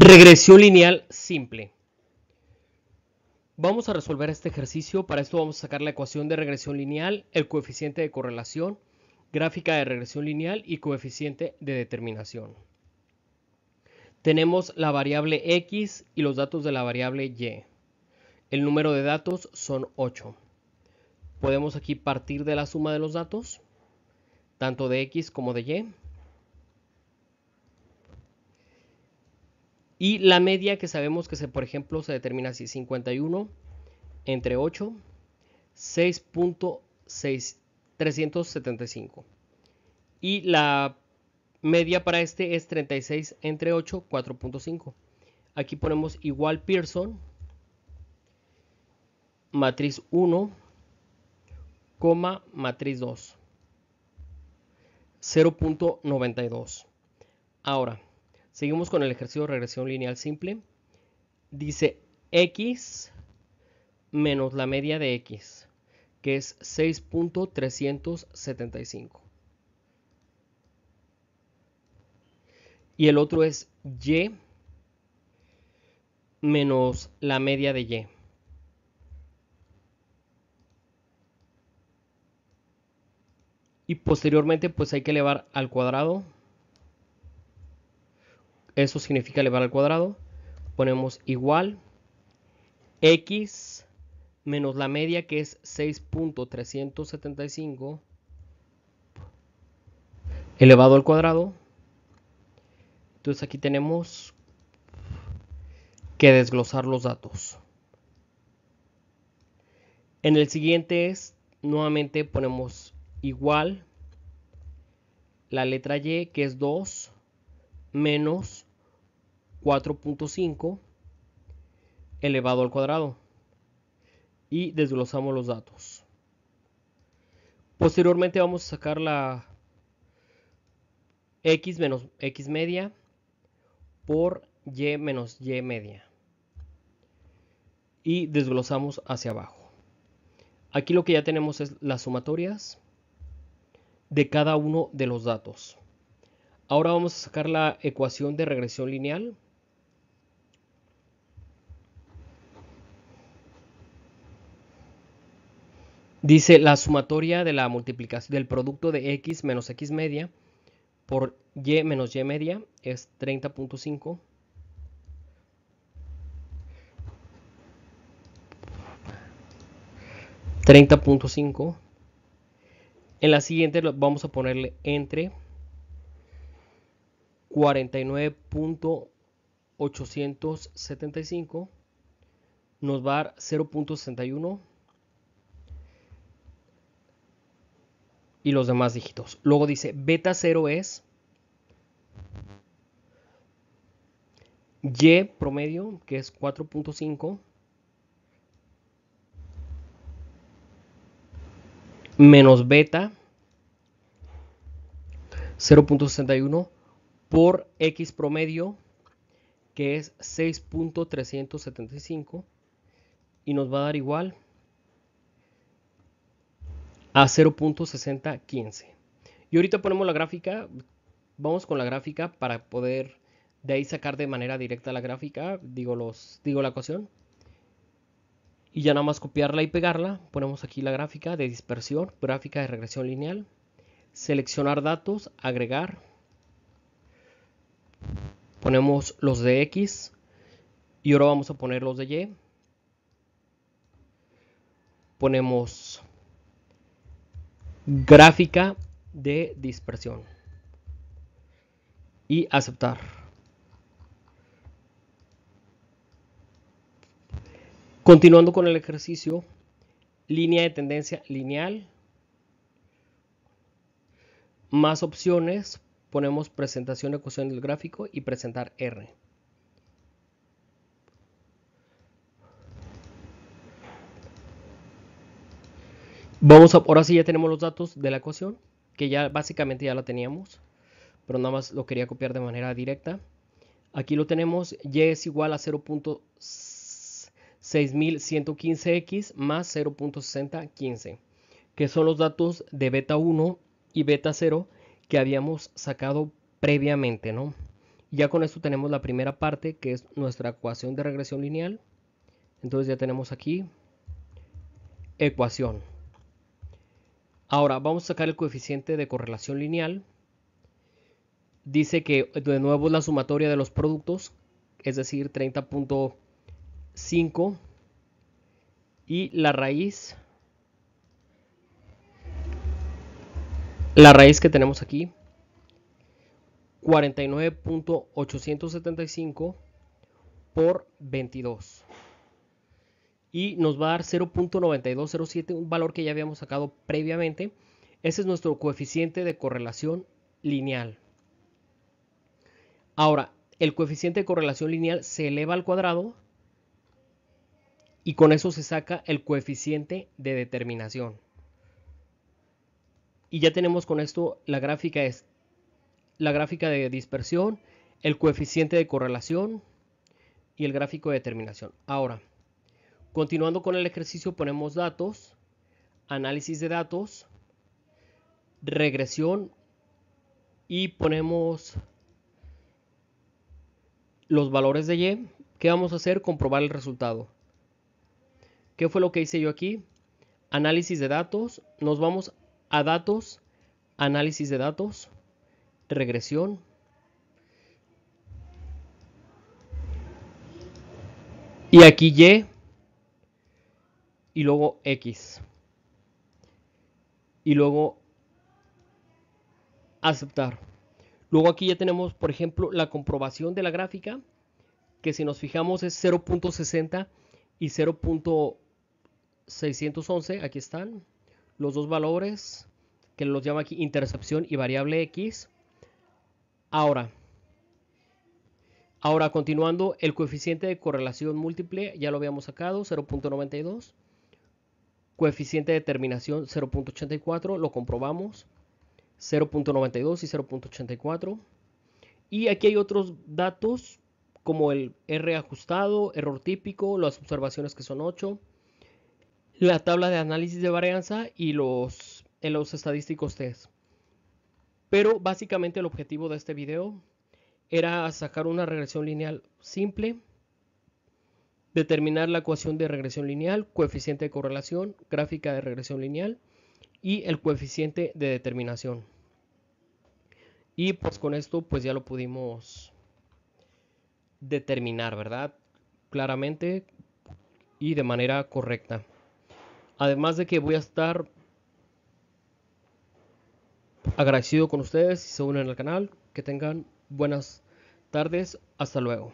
Regresión lineal simple. Vamos a resolver este ejercicio. Para esto vamos a sacar la ecuación de regresión lineal, el coeficiente de correlación, gráfica de regresión lineal y coeficiente de determinación. Tenemos la variable x y los datos de la variable y. El número de datos son 8. Podemos aquí partir de la suma de los datos, tanto de x como de y. Y la media que sabemos que, se, por ejemplo, se determina así, 51 entre 8, 6.375. Y la media para este es 36 entre 8, 4.5. Aquí ponemos igual Pearson, matriz 1, coma, matriz 2. 0.92. Ahora, Seguimos con el ejercicio de regresión lineal simple. Dice x menos la media de x, que es 6.375. Y el otro es y menos la media de y. Y posteriormente pues hay que elevar al cuadrado eso significa elevar al cuadrado. Ponemos igual x menos la media que es 6.375 elevado al cuadrado. Entonces aquí tenemos que desglosar los datos. En el siguiente es, nuevamente ponemos igual la letra y que es 2 menos 4.5 elevado al cuadrado. Y desglosamos los datos. Posteriormente vamos a sacar la x menos x media por y menos y media. Y desglosamos hacia abajo. Aquí lo que ya tenemos es las sumatorias de cada uno de los datos. Ahora vamos a sacar la ecuación de regresión lineal Dice la sumatoria de la multiplicación del producto de x menos x media por y menos y media es 30.5 30.5 en la siguiente vamos a ponerle entre 49.875 nos va a dar 0.61 y los demás dígitos. Luego dice beta 0 es y promedio, que es 4.5, menos beta 0.61 por x promedio, que es 6.375, y nos va a dar igual a 0.6015. Y ahorita ponemos la gráfica, vamos con la gráfica para poder de ahí sacar de manera directa la gráfica, digo, los, digo la ecuación. Y ya nada más copiarla y pegarla, ponemos aquí la gráfica de dispersión, gráfica de regresión lineal, seleccionar datos, agregar, ponemos los de X y ahora vamos a poner los de Y. Ponemos gráfica de dispersión y aceptar. Continuando con el ejercicio, línea de tendencia lineal, más opciones, ponemos presentación de ecuación del gráfico y presentar R. Vamos a, ahora sí ya tenemos los datos de la ecuación, que ya básicamente ya la teníamos, pero nada más lo quería copiar de manera directa. Aquí lo tenemos, y es igual a 0.6115x más 0.6015, que son los datos de beta 1 y beta 0 que habíamos sacado previamente, ¿no? Ya con esto tenemos la primera parte, que es nuestra ecuación de regresión lineal. Entonces ya tenemos aquí ecuación. Ahora vamos a sacar el coeficiente de correlación lineal. Dice que de nuevo es la sumatoria de los productos, es decir, 30.5 y la raíz la raíz que tenemos aquí 49.875 por 22 y nos va a dar 0.9207, un valor que ya habíamos sacado previamente. Ese es nuestro coeficiente de correlación lineal. Ahora, el coeficiente de correlación lineal se eleva al cuadrado y con eso se saca el coeficiente de determinación. Y ya tenemos con esto la gráfica, es, la gráfica de dispersión, el coeficiente de correlación y el gráfico de determinación. Ahora, Continuando con el ejercicio ponemos datos, análisis de datos, regresión y ponemos los valores de Y. ¿Qué vamos a hacer? Comprobar el resultado. ¿Qué fue lo que hice yo aquí? Análisis de datos. Nos vamos a datos, análisis de datos, regresión. Y aquí Y y luego X. Y luego aceptar. Luego aquí ya tenemos, por ejemplo, la comprobación de la gráfica, que si nos fijamos es 0.60 y 0.611, aquí están los dos valores que los llama aquí intercepción y variable X. Ahora, ahora continuando, el coeficiente de correlación múltiple ya lo habíamos sacado, 0.92. Coeficiente de determinación 0.84, lo comprobamos. 0.92 y 0.84. Y aquí hay otros datos como el R ajustado, error típico, las observaciones que son 8, la tabla de análisis de varianza y los, en los estadísticos test. Pero básicamente el objetivo de este video era sacar una regresión lineal simple determinar la ecuación de regresión lineal, coeficiente de correlación, gráfica de regresión lineal y el coeficiente de determinación. Y pues con esto pues ya lo pudimos determinar, ¿verdad? Claramente y de manera correcta. Además de que voy a estar agradecido con ustedes si se unen al canal. Que tengan buenas tardes. Hasta luego.